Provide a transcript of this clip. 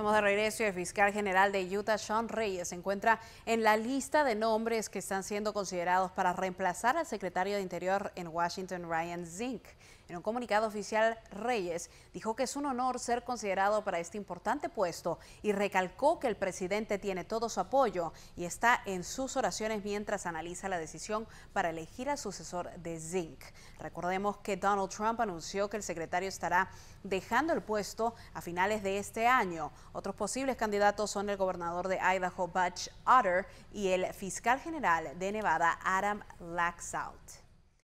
Estamos de regreso el fiscal general de Utah, Sean Reyes, se encuentra en la lista de nombres que están siendo considerados para reemplazar al secretario de Interior en Washington, Ryan Zink. En un comunicado oficial, Reyes dijo que es un honor ser considerado para este importante puesto y recalcó que el presidente tiene todo su apoyo y está en sus oraciones mientras analiza la decisión para elegir al sucesor de Zinc. Recordemos que Donald Trump anunció que el secretario estará dejando el puesto a finales de este año. Otros posibles candidatos son el gobernador de Idaho, Butch Otter, y el fiscal general de Nevada, Adam Laxalt.